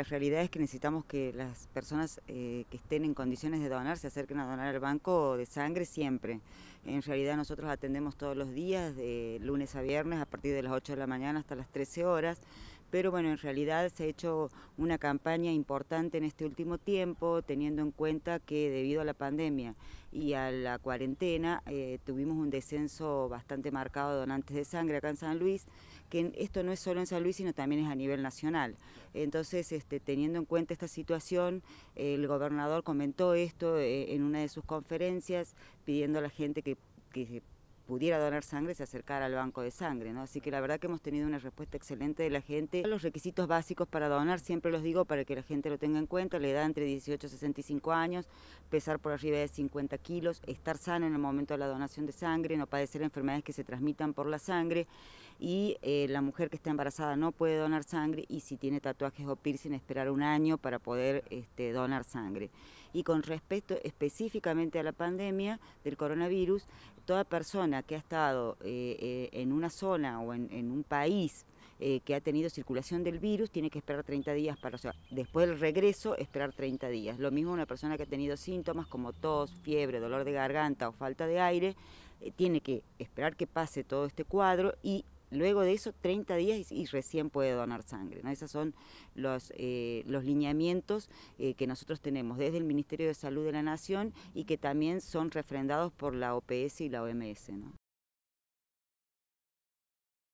La realidad es que necesitamos que las personas eh, que estén en condiciones de donar se acerquen a donar al banco de sangre siempre. En realidad nosotros atendemos todos los días, de lunes a viernes, a partir de las 8 de la mañana hasta las 13 horas pero bueno, en realidad se ha hecho una campaña importante en este último tiempo, teniendo en cuenta que debido a la pandemia y a la cuarentena eh, tuvimos un descenso bastante marcado de donantes de sangre acá en San Luis, que esto no es solo en San Luis, sino también es a nivel nacional. Entonces, este, teniendo en cuenta esta situación, el gobernador comentó esto eh, en una de sus conferencias, pidiendo a la gente que, que pudiera donar sangre se acercara al banco de sangre, ¿no? Así que la verdad que hemos tenido una respuesta excelente de la gente. Los requisitos básicos para donar, siempre los digo para que la gente lo tenga en cuenta, la edad entre 18 y 65 años, pesar por arriba de 50 kilos, estar sano en el momento de la donación de sangre, no padecer enfermedades que se transmitan por la sangre y eh, la mujer que está embarazada no puede donar sangre y si tiene tatuajes o piercing esperar un año para poder este, donar sangre. Y con respecto específicamente a la pandemia del coronavirus, toda persona que ha estado eh, eh, en una zona o en, un país eh, que ha tenido circulación del virus tiene que esperar 30 días para, o sea, después del regreso, esperar 30 días. Lo mismo una persona que ha tenido síntomas como tos, fiebre, dolor de garganta o falta de aire, tiene que esperar que pase todo este cuadro y Luego de eso, 30 días y, recién puede donar sangre. Esos son los, eh, lineamientos eh, que nosotros tenemos desde el Ministerio de Salud de la Nación y que también son refrendados por la OPS y la OMS.